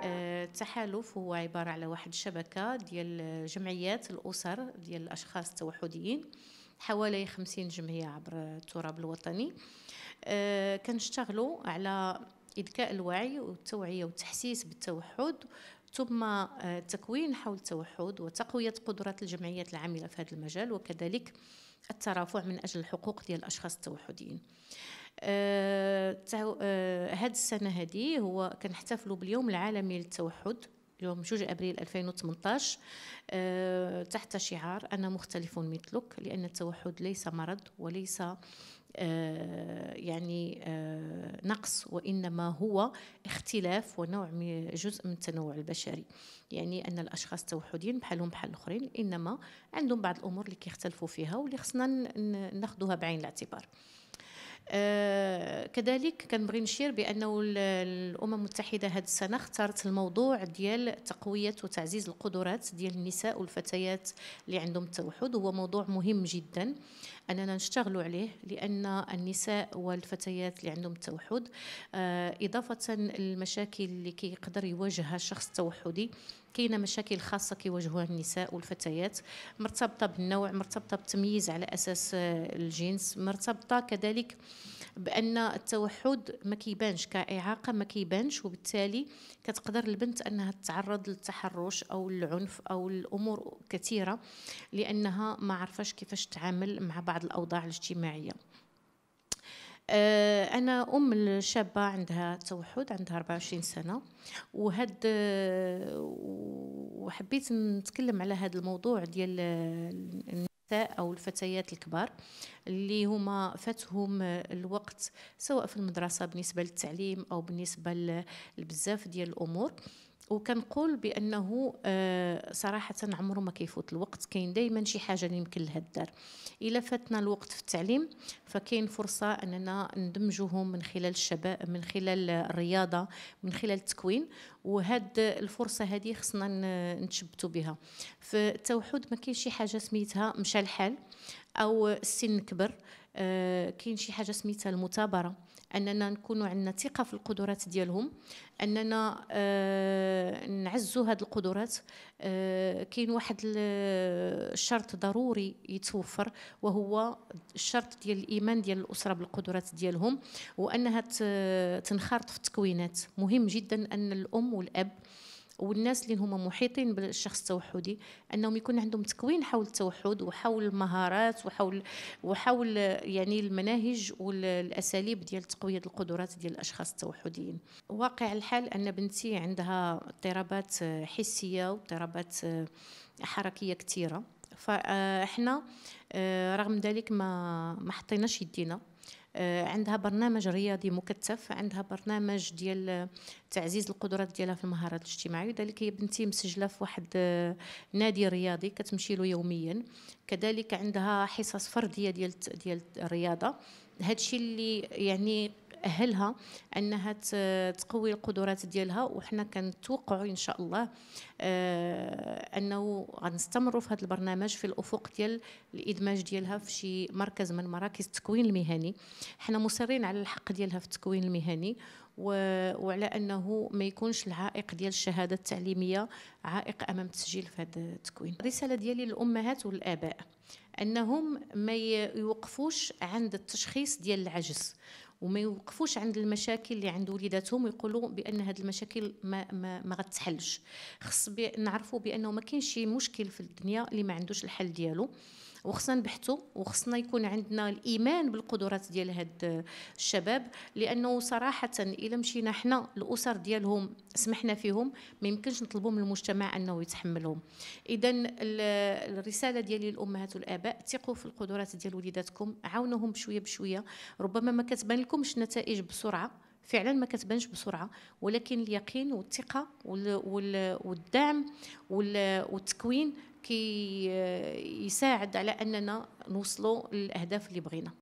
آه، التحالف هو عبارة على واحد الشبكة ديال جمعيات الأسر ديال الأشخاص التوحديين حوالي خمسين جمعية عبر التراب الوطني آه، كنشتغلوا على إذكاء الوعي والتوعية والتحسيس بالتوحد ثم آه، تكوين حول التوحد وتقوية قدرات الجمعيات العاملة في هذا المجال وكذلك الترافع من أجل الحقوق ديال الأشخاص التوحديين هذه آه، آه، السنة هذه هو كنحتفلوا باليوم العالمي للتوحد يوم 2 ابريل 2018 أه تحت شعار انا مختلف مثلك لان التوحد ليس مرض وليس يعني آه، نقص وإنما هو اختلاف ونوع من جزء من التنوع البشري يعني أن الأشخاص توحدين بحالهم بحال الآخرين إنما عندهم بعض الأمور اللي كيختلفوا فيها واللي خصنا ناخذوها بعين الاعتبار آه، كذلك كنبغي نشير بانه الامم المتحده هذه السنه اختارت الموضوع ديال تقويه وتعزيز القدرات ديال النساء والفتيات اللي عندهم التوحد هو موضوع مهم جدا اننا نشتغلوا عليه لان النساء والفتيات اللي عندهم التوحد آه، اضافه للمشاكل اللي كيقدر يواجهها الشخص التوحدي كاينه مشاكل خاصه كيواجهوها النساء والفتيات مرتبطه بالنوع مرتبطه بالتمييز على اساس آه، الجنس مرتبطه كذلك بان التوحد ما كيبانش كاعاقه ما كيبانش وبالتالي كتقدر البنت انها تتعرض للتحرش او العنف او الامور كثيره لانها ما عرفاش كيفاش تتعامل مع بعض الاوضاع الاجتماعيه آه، انا ام الشابه عندها توحد عندها 24 سنه وهاد آه، وحبيت نتكلم على هذا الموضوع ديال النساء او الفتيات الكبار اللي هما فاتهم الوقت سواء في المدرسه بالنسبه للتعليم او بالنسبه لبزاف ديال الامور وكنقول بانه آه، صراحه عمره ما كيفوت الوقت كاين دائما شي حاجه اللي يمكن لها الدار الا فاتنا الوقت في التعليم فكاين فرصه اننا ندمجهم من خلال الشباب من خلال الرياضه من خلال التكوين وهاد الفرصه هذه خصنا نتشبتوا بها في التوحد ما كاين شي حاجه سميتها مشى الحال او السن كبر آه، كاين شي حاجه سميتها المثابره اننا نكونوا عندنا ثقه في القدرات ديالهم اننا آه، نعزوا هذه القدرات آه، كاين واحد الشرط آه، ضروري يتوفر وهو الشرط ديال الايمان ديال الاسره بالقدرات ديالهم وانها تنخرط في التكوينات مهم جدا ان الام والاب والناس اللي هما محيطين بالشخص التوحدي انهم يكون عندهم تكوين حول التوحد وحول المهارات وحول وحول يعني المناهج والاساليب ديال تقويه القدرات ديال الاشخاص التوحديين واقع الحال ان بنتي عندها اضطرابات حسيه واضطرابات آه، حركيه كثيره فاحنا آه، آه، رغم ذلك ما ما حطيناش يدينا آه، عندها برنامج رياضي مكثف عندها برنامج ديال آه، تعزيز القدرات ديالها في المهارات الاجتماعيه وذلك هي بنتي مسجله في واحد آه، نادي رياضي كتمشي له يوميا كذلك عندها حصص فرديه ديال ديال الرياضه هادشي اللي يعني تاهلها انها تقوي القدرات ديالها وحنا كنتوقعوا ان شاء الله آه، انه غنستمروا في هذا البرنامج في الافق ديال الادماج ديالها في شي مركز من مراكز التكوين المهني حنا مصرين على الحق ديالها في التكوين المهني وعلى انه ما يكونش العائق ديال الشهاده التعليميه عائق امام التسجيل في هذا التكوين الرساله ديالي للامهات والاباء انهم ما يوقفوش عند التشخيص ديال العجز وما يوقفوش عند المشاكل اللي عند وليداتهم ويقولوا بان هذه المشاكل ما ما, ما غتحلش خص نعرفوا بانه ما كاينش شي مشكل في الدنيا اللي ما عندوش الحل ديالو وخصنا نبحثوا وخصنا يكون عندنا الايمان بالقدرات ديال هاد الشباب لانه صراحه الا مشينا حنا الاسر ديالهم سمحنا فيهم ما يمكنش نطلبوا من المجتمع انه يتحملهم اذا الرساله ديالي للامهات والاباء ثقوا في القدرات ديال وليداتكم عاونوهم بشويه بشويه ربما ما كتبان لكمش النتائج بسرعه فعلا ما كتبانش بسرعه ولكن اليقين والثقه والدعم والتكوين كي يساعد على اننا نوصلوا للاهداف اللي بغينا